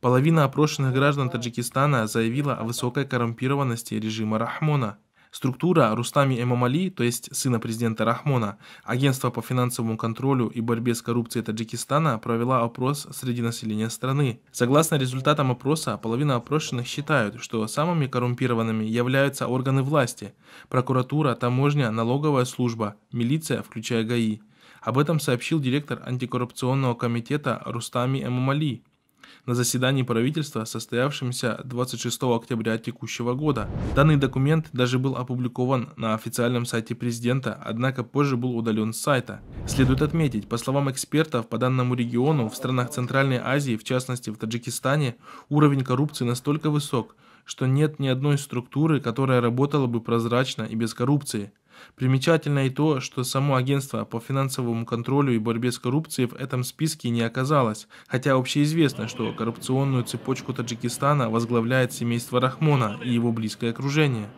Половина опрошенных граждан Таджикистана заявила о высокой коррумпированности режима Рахмона. Структура Рустами Эмамали, то есть сына президента Рахмона, Агентство по финансовому контролю и борьбе с коррупцией Таджикистана провела опрос среди населения страны. Согласно результатам опроса, половина опрошенных считают, что самыми коррумпированными являются органы власти – прокуратура, таможня, налоговая служба, милиция, включая ГАИ. Об этом сообщил директор антикоррупционного комитета Рустами Эмамали на заседании правительства, состоявшемся 26 октября текущего года. Данный документ даже был опубликован на официальном сайте президента, однако позже был удален с сайта. Следует отметить, по словам экспертов, по данному региону в странах Центральной Азии, в частности в Таджикистане, уровень коррупции настолько высок, что нет ни одной структуры, которая работала бы прозрачно и без коррупции. Примечательно и то, что само агентство по финансовому контролю и борьбе с коррупцией в этом списке не оказалось, хотя общеизвестно, что коррупционную цепочку Таджикистана возглавляет семейство Рахмона и его близкое окружение.